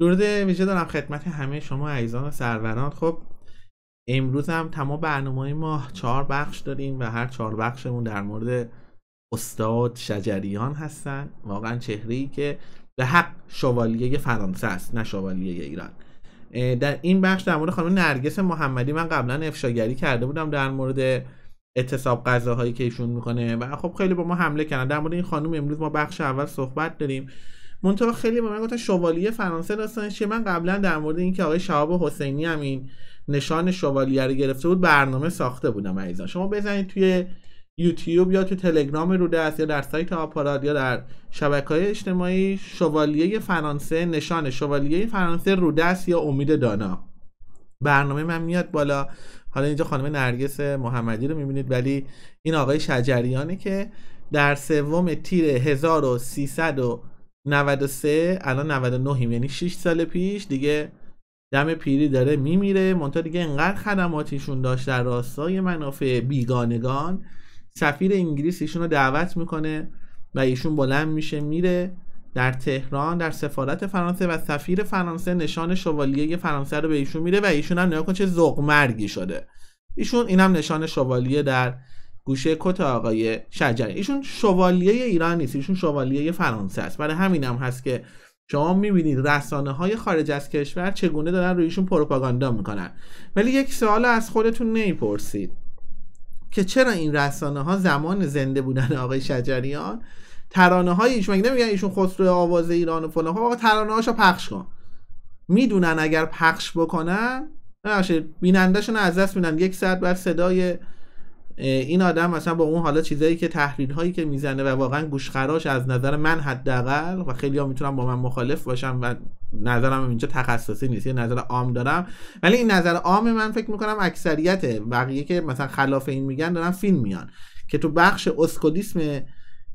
درود ویژه دارم خدمت همه شما عزیزان و سروران خب امروز هم تمام برنامه ما چهار بخش داریم و هر چهار بخشمون در مورد استاد شجریان هستن واقعا چهره ای که به حق شوالیه فرانسه است نه شوالیه ایران در این بخش در مورد خانم نرگس محمدی من قبلا افشاگری کرده بودم در مورد اتصاب قضاهایی که ایشون میکنه و خب خیلی با ما حمله کردن در مورد این خانم امروز ما بخش اول صحبت داریم منتها خیلی به من گفتن شوالیه فرانسه داستانش من قبلا در مورد اینکه آقای شهاب حسینی هم این نشان شوالیه رو گرفته بود برنامه ساخته بودم عزیزان شما بزنید توی یوتیوب یا تو تلگرام رو دست یا در سایت آپارات یا در شبکه های اجتماعی شوالیه فرانسه نشان شوالیه فرانسه رودست یا امید دانا برنامه من میاد بالا حالا اینجا خانم نرگس محمدی رو میبینید ولی این آقای شجریانه که در سوم تیر 1300 93 الان 99 هیم. یعنی 6 سال پیش دیگه دم پیری داره میمیره منتها دیگه انقدر خدماتیشون داشت در راستای منافع بیگانگان سفیر انگلیس ایشون رو دعوت میکنه و ایشون بلند میشه میره در تهران در سفارت فرانسه و سفیر فرانسه نشان شوالیه فرانسه رو به ایشون میره و ایشون هم نگاه کن چه ذوق شده ایشون این هم نشان شوالیه در گوشه کت آقای شجری ایشون شوالیه ایران نیست ایشون شوالیه فرانسه است برای همین هم هست که شما میبینید رسانه های خارج از کشور چگونه دارن رویشون پروپاگاندا میکنن ولی یک سوال از خودتون نمیپرسید که چرا این رسانه ها زمان زنده بودن آقای شجریان ترانه های ایشون مگه نمیگن ایشون خسرو آواز ایران و فلان خب آقا ترانه هاشو پخش کن میدونن اگر پخش بکنن نه بینندهشون از دست میدن یک ساعت بعد صدای این آدم مثلا با اون حالا چیزایی که تحلیل هایی که میزنه و واقعا گوشخراش از نظر من حداقل و خیلی ها میتونم با من مخالف باشم و نظرم اینجا تخصصی نیست یه نظر عام دارم ولی این نظر عام من فکر میکنم اکثریت بقیه که مثلا خلاف این میگن دارن فیلم میان که تو بخش اسکودیسم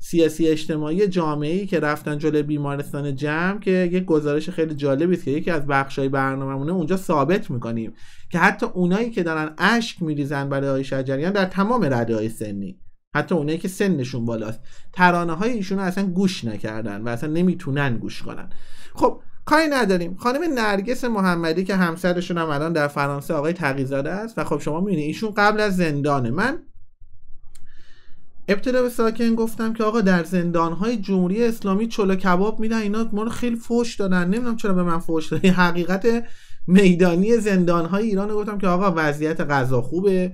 سیاسی اجتماعی جامعه ای که رفتن جلوی بیمارستان جمع که یک گزارش خیلی جالبی است که یکی از بخشای برنامهمونه اونجا ثابت میکنیم که حتی اونایی که دارن اشک میریزن برای آقای شجریان در تمام رده های سنی حتی اونایی که سنشون بالاست ترانه های ایشون اصلا گوش نکردن و اصلا نمیتونن گوش کنن خب کاری نداریم خانم نرگس محمدی که همسرشون هم الان در فرانسه آقای تقیزاده است و خب شما میبینید ایشون قبل از زندانه من ابتدا به ساکن گفتم که آقا در های جمهوری اسلامی چلو کباب میدن اینا ما رو خیلی فوش دادن نمیدونم چرا به من فوش دادن حقیقت میدانی های ایران رو گفتم که آقا وضعیت غذا خوبه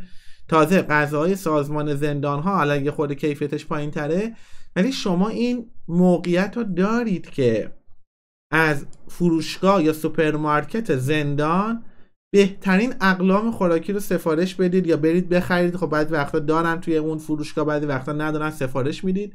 تازه غذاهای سازمان ها حالا یه خود کیفیتش پایین تره ولی شما این موقعیت رو دارید که از فروشگاه یا سوپرمارکت زندان بهترین اقلام خوراکی رو سفارش بدید یا برید بخرید خب بعد وقتا دارن توی اون فروشگاه بعد وقتا ندارن سفارش میدید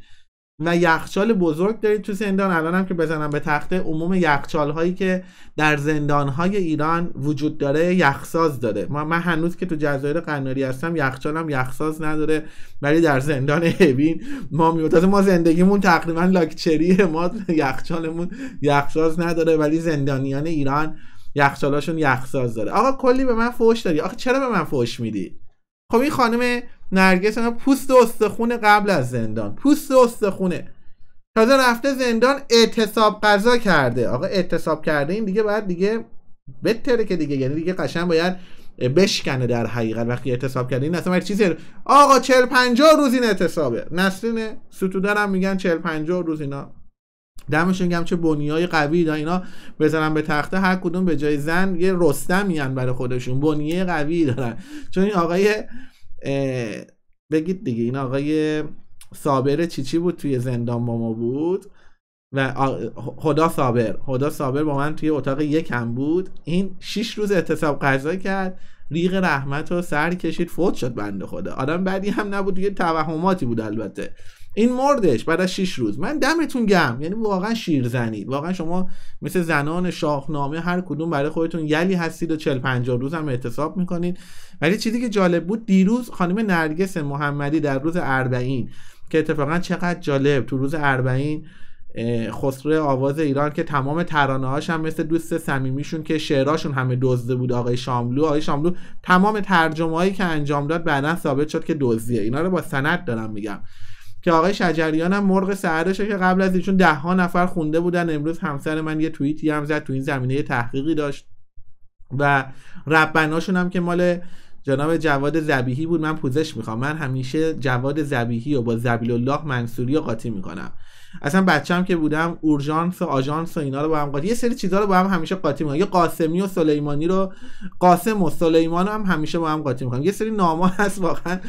و یخچال بزرگ دارید تو زندان الان هم که بزنم به تخته عموم یخچال هایی که در زندان های ایران وجود داره یخساز داره ما من هنوز که تو جزایر قناری هستم هم یخساز نداره ولی در زندان هبین ما ما زندگیمون تقریبا لاکچریه ما یخچالمون یخساز نداره ولی زندانیان ایران یخچالاشون یخساز داره آقا کلی به من فوش دادی آخه چرا به من فوش میدی خب این خانم نرگس پوست و استخونه قبل از زندان پوست و استخونه تازه رفته زندان اعتصاب قضا کرده آقا اعتصاب کرده این دیگه بعد دیگه بتره که دیگه یعنی دیگه قشن باید بشکنه در حقیقت وقتی اعتصاب کرده این اصلا چیزی آقا 40 50 روز این اعتصابه نسرین ستودارم میگن 40 50 روز اینا دمشون گم چه بنیای قوی دارن اینا بزنن به تخته هر کدوم به جای زن یه میان برای خودشون بنیه قوی دارن چون این آقای بگید دیگه این آقای صابر چیچی چی بود توی زندان با ما بود و خدا صابر خدا صابر با من توی اتاق یکم بود این شیش روز اعتصاب قضا کرد ریغ رحمت رو سر کشید فوت شد بنده خدا آدم بعدی هم نبود یه توهماتی بود البته این مردش بعد از 6 روز من دمتون گم یعنی واقعا شیر زنید واقعا شما مثل زنان شاهنامه هر کدوم برای خودتون یلی هستید و 40 50 روز هم اعتصاب میکنید ولی چیزی که جالب بود دیروز خانم نرگس محمدی در روز اربعین که اتفاقا چقدر جالب تو روز اربعین خسرو آواز ایران که تمام ترانه هاش هم مثل دوست صمیمیشون که شعراشون همه دزده بود آقای شاملو آقای شاملو تمام ترجمه که انجام داد بعدا ثابت شد که دزدیه اینا رو با سند دارم میگم که آقای شجریان هم مرغ سردشه که قبل از ایشون ده ها نفر خونده بودن امروز همسر من یه توییتی هم زد تو این زمینه تحقیقی داشت و ربناشون هم که مال جناب جواد زبیهی بود من پوزش میخوام من همیشه جواد زبیهی و با زبیل الله منصوری رو قاطی میکنم اصلا بچم که بودم اورژانس و آژانس و اینا رو با هم قاطی یه سری چیزها رو با هم همیشه قاطی میکنم یه قاسمی و سلیمانی رو قاسم و سلیمان هم همیشه با هم قاطی میکنم یه سری ناما هست واقعا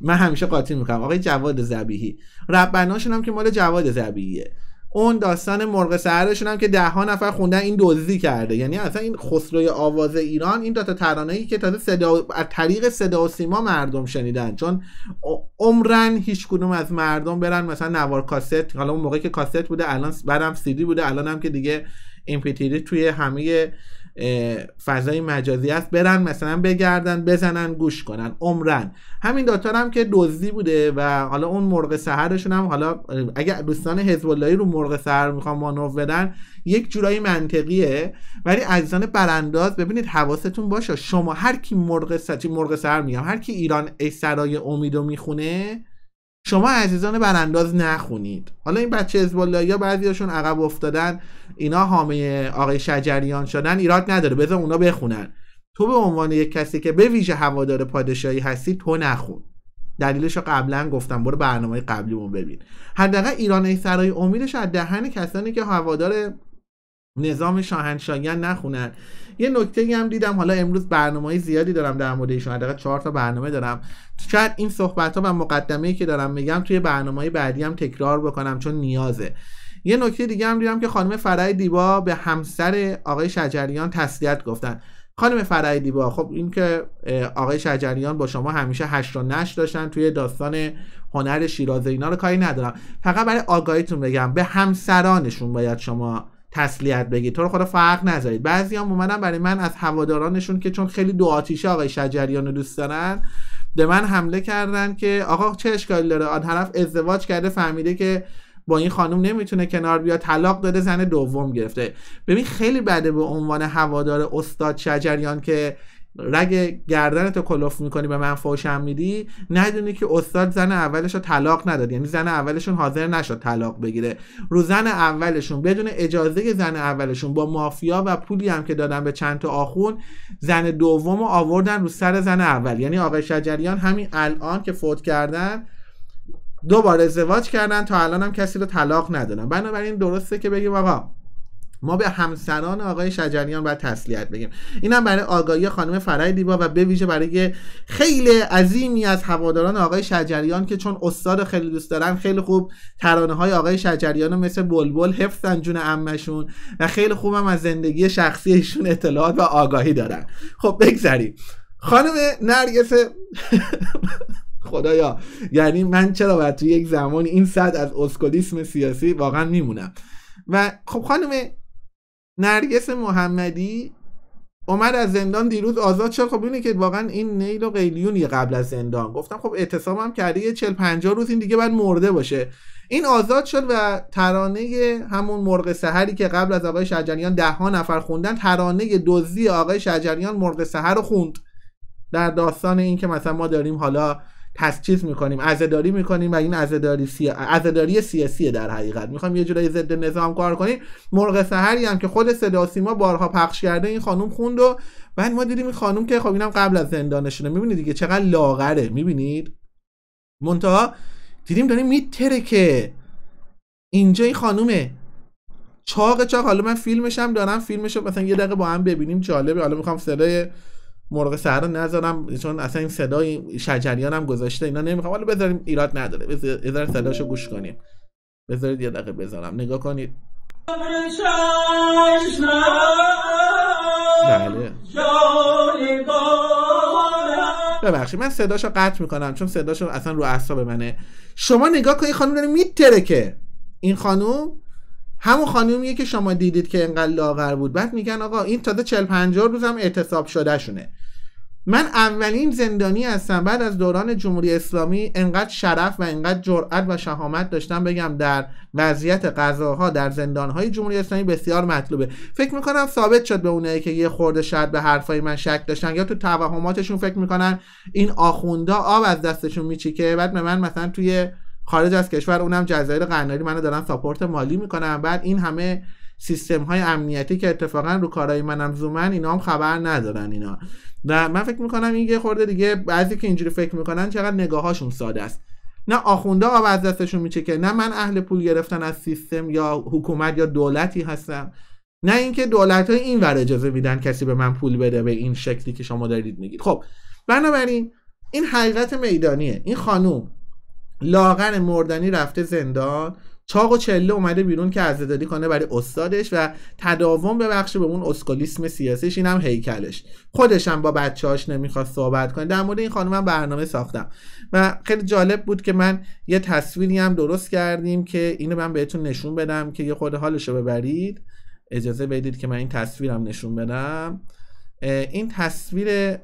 من همیشه قاطی میکنم آقای جواد زبیحی ربناشون هم که مال جواد زبیحیه اون داستان مرغ سهرشون هم که ده ها نفر خوندن این دزدی کرده یعنی اصلا این خسروی آواز ایران این داتا ترانه که تازه صدا از طریق صدا و سیما مردم شنیدن چون عمرن هیچ کدوم از مردم برن مثلا نوار کاست حالا اون موقعی که کاست بوده الان بعدم سیدی بوده الان هم که دیگه ایمپیتیری توی همه فضای مجازی است برن مثلا بگردن بزنن گوش کنن عمرن همین داتا هم که دزدی بوده و حالا اون مرغ سحرشون هم حالا اگر دوستان حزب رو مرغ سهر میخوان مانور بدن یک جورایی منطقیه ولی عزیزان برانداز ببینید حواستون باشه شما هر کی مرغ سحر مرغ سحر میگم هر کی ایران ای سرای امیدو میخونه شما عزیزان برانداز نخونید حالا این بچه ها یا هاشون عقب افتادن اینا حامه آقای شجریان شدن ایراد نداره بذار اونا بخونن تو به عنوان یک کسی که به ویژه هوادار پادشاهی هستی تو نخون دلیلش رو قبلا گفتم برو برنامه قبلیمون ببین حداقل ایران ای سرای امیدش از دهن کسانی که هوادار نظام شاهنشاهیان نخونن یه نکته هم دیدم حالا امروز برنامه های زیادی دارم در مورد ایشون چهار تا برنامه دارم شاید این صحبت ها و مقدمه ای که دارم میگم توی برنامه های بعدی هم تکرار بکنم چون نیازه یه نکته دیگه هم دیدم که خانم فرای دیبا به همسر آقای شجریان تسلیت گفتن خانم فرای دیبا خب این که آقای شجریان با شما همیشه هش نش داشتن توی داستان هنر شیرازه اینا رو کاری ندارم فقط برای آگاهیتون بگم به همسرانشون باید شما تسلیت بگید تو رو خدا فرق نذارید بعضی هم اومدن برای من از هوادارانشون که چون خیلی دو آتیشه آقای شجریان رو دوست دارن به من حمله کردن که آقا چه اشکالی داره آن طرف ازدواج کرده فهمیده که با این خانم نمیتونه کنار بیاد طلاق داده زن دوم گرفته ببین خیلی بده به عنوان هوادار استاد شجریان که رگ گردن تو کلوف میکنی به من هم میدی ندونی که استاد زن اولش رو طلاق نداد یعنی زن اولشون حاضر نشد طلاق بگیره رو زن اولشون بدون اجازه زن اولشون با مافیا و پولی هم که دادن به چند تا آخون زن دوم رو آوردن رو سر زن اول یعنی آقای شجریان همین الان که فوت کردن دوباره ازدواج کردن تا الان هم کسی رو طلاق ندادن بنابراین درسته که بگیم آقا ما به همسران آقای شجریان باید تسلیت بگیم اینم برای آگاهی خانم فرای دیبا و به ویژه برای خیلی عظیمی از هواداران آقای شجریان که چون استاد خیلی دوست دارن خیلی خوب ترانه های آقای شجریان رو مثل بلبل حفظن جون امشون و خیلی خوبم از زندگی شخصی ایشون اطلاعات و آگاهی دارن خب بگذریم خانم نرگس خدایا یعنی من چرا باید تو یک زمان این صد از اسکولیسم سیاسی واقعا میمونم و خب خانم نرگس محمدی اومد از زندان دیروز آزاد شد خب اینه که واقعا این نیل و قیلیون قبل از زندان گفتم خب اعتصام هم کرده یه 40 50 روز این دیگه بعد مرده باشه این آزاد شد و ترانه همون مرغ سحری که قبل از آقای شجریان ده ها نفر خوندن ترانه دزدی آقای شجریان مرغ سحر رو خوند در داستان این که مثلا ما داریم حالا پس چیز میکنیم ازداری میکنیم و این ازداری سی... عزاداری سیاسیه در حقیقت میخوام یه جورایی ضد نظام کار کنیم مرغ سهری هم که خود صدا سیما بارها پخش کرده این خانم خوند و بعد ما دیدیم این خانم که خب اینم قبل از زندانشونه میبینید دیگه چقدر لاغره میبینید منتها دیدیم داریم میتره که اینجا این خانومه چاق چاق حالا من فیلمش هم دارم فیلمش رو مثلا یه دقیقه با هم ببینیم جالبه حالا میخوام صدای مرغ رو نذارم چون اصلا این صدای شجریان هم گذاشته اینا نمیخوام ولی بذاریم ایراد نداره بذار صداشو گوش کنیم بذارید یه دقیقه بذارم نگاه کنید بله ببخشید من صداشو قطع میکنم چون صداشو اصلا رو اعصاب منه شما نگاه کنید خانم داره میترکه این خانم همون خانومیه که شما دیدید که انقدر لاغر بود بعد میگن آقا این تازه 40 50 روزم اعتصاب شده شونه من اولین زندانی هستم بعد از دوران جمهوری اسلامی انقدر شرف و انقدر جرأت و شهامت داشتم بگم در وضعیت قضاها در زندانهای جمهوری اسلامی بسیار مطلوبه فکر میکنم ثابت شد به اونایی که یه خورده شاید به حرفای من شک داشتن یا تو توهماتشون فکر میکنن این آخوندا آب از دستشون میچیکه بعد به من مثلا توی خارج از کشور اونم جزایر قناری منو دارن ساپورت مالی میکنن بعد این همه سیستم های امنیتی که اتفاقا رو کارهای منم زومن اینا هم خبر ندارن اینا و من فکر میکنم این یه خورده دیگه بعضی که اینجوری فکر میکنن چقدر نگاهاشون ساده است نه آخونده آب از دستشون میچه که نه من اهل پول گرفتن از سیستم یا حکومت یا دولتی هستم نه اینکه دولت های این ور اجازه میدن کسی به من پول بده به این شکلی که شما دارید میگید خب بنابراین این حقیقت میدانیه این خانوم لاغر مردنی رفته زندان چاق و چله اومده بیرون که عزاداری کنه برای استادش و تداوم ببخشه به اون اسکولیسم سیاسیش این هم هیکلش خودش هم با بچه‌هاش نمیخواست صحبت کنه در مورد این خانم برنامه ساختم و خیلی جالب بود که من یه تصویری هم درست کردیم که اینو من بهتون نشون بدم که یه خود حالشو ببرید اجازه بدید که من این تصویرم نشون بدم این تصویر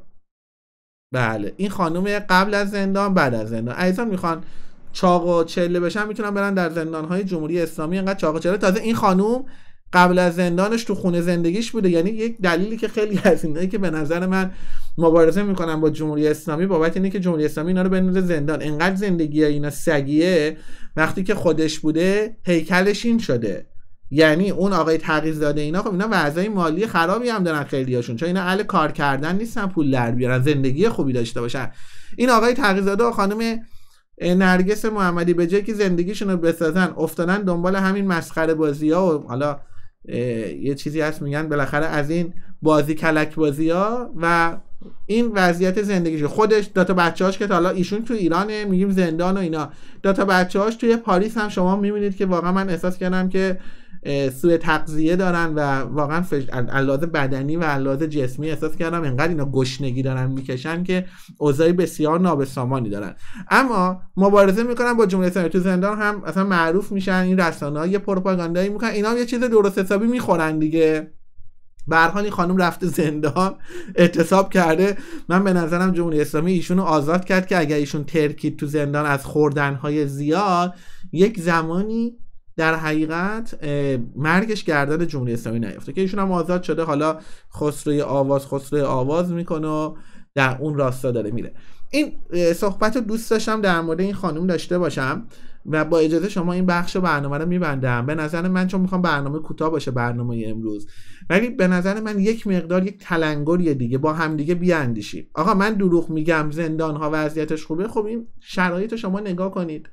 بله این خانم قبل از زندان بعد از زندان میخوان چاق و چله بشن میتونن برن در زندان های جمهوری اسلامی انقدر چاق و چله تازه این خانوم قبل از زندانش تو خونه زندگیش بوده یعنی یک دلیلی که خیلی از اینایی که به نظر من مبارزه میکنن با جمهوری اسلامی بابت اینه که جمهوری اسلامی اینا رو بندازه زندان انقدر زندگی اینا سگیه وقتی که خودش بوده هیکلش این شده یعنی اون آقای تغییر داده اینا خب اینا وضعی مالی خرابی هم دارن خیلیاشون چون اینا اهل کار کردن نیستن پول در بیارن زندگی خوبی داشته باشن این آقای تغییر داده و خانم نرگس محمدی به جای که زندگیشون رو بسازن افتادن دنبال همین مسخره بازی ها و حالا یه چیزی هست میگن بالاخره از این بازی کلک بازی ها و این وضعیت زندگیش خودش داتا بچه هاش که حالا ایشون تو ایرانه میگیم زندان و اینا داتا بچه هاش توی پاریس هم شما میبینید که واقعا من احساس کردم که سوء تغذیه دارن و واقعا فش... بدنی و علاوه جسمی احساس کردم انقدر اینا گشنگی دارن میکشن که اوضاعی بسیار نابسامانی دارن اما مبارزه میکنن با جمهوری اسلامی تو زندان هم اصلا معروف میشن این ها یه پروپاگاندایی میکنن اینا هم یه چیز درست حسابی میخورن دیگه برحال این خانم رفته زندان اعتصاب کرده من به نظرم جمهوری اسلامی ایشون رو آزاد کرد که اگر ایشون ترکید تو زندان از خوردنهای زیاد یک زمانی در حقیقت مرگش گردن جمهوری اسلامی نیفته که ایشون هم آزاد شده حالا خسروی آواز خسروی آواز میکنه و در اون راستا داره میره این صحبت دوست داشتم در مورد این خانم داشته باشم و با اجازه شما این بخش برنامه رو میبندم به نظر من چون میخوام برنامه کوتاه باشه برنامه امروز ولی به نظر من یک مقدار یک تلنگری دیگه با همدیگه بیاندیشیم آقا من دروغ میگم زندان ها وضعیتش خوبه خب این شرایط شما نگاه کنید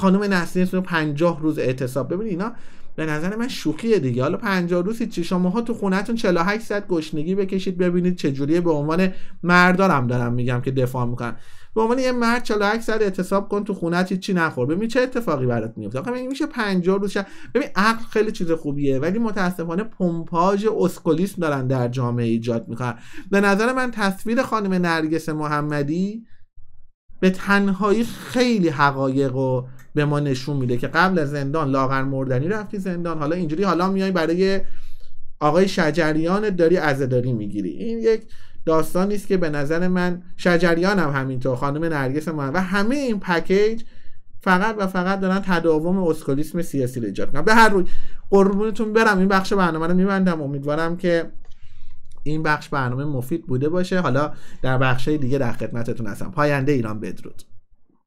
خانم نسرین 50 روز اعتصاب ببینید اینا به نظر من شوخیه دیگه حالا 50 روز چی ها تو خونهتون 48 ساعت گشنگی بکشید ببینید چه جوریه به عنوان مردارم دارم میگم که دفاع میکنم به عنوان یه مرد 48 ساعت اعتصاب کن تو خونت چی نخور ببین چه اتفاقی برات میفته آخه میشه 50 روز شد. ببین عقل خیلی چیز خوبیه ولی متاسفانه پمپاژ اسکولیسم دارن در جامعه ایجاد میکنن به نظر من تصویر خانم نرگس محمدی به تنهایی خیلی حقایق و به ما نشون میده که قبل از زندان لاغر مردنی رفتی زندان حالا اینجوری حالا میای برای آقای شجریان داری عزاداری میگیری این یک داستان نیست که به نظر من شجریان هم همینطور خانم نرگس ما و همه این پکیج فقط و فقط دارن تداوم اسکولیسم سیاسی رو ایجاد به هر روی قربونتون برم این بخش برنامه رو میبندم امیدوارم که این بخش برنامه مفید بوده باشه حالا در بخش دیگه در خدمتتون هستم پاینده ایران بدرود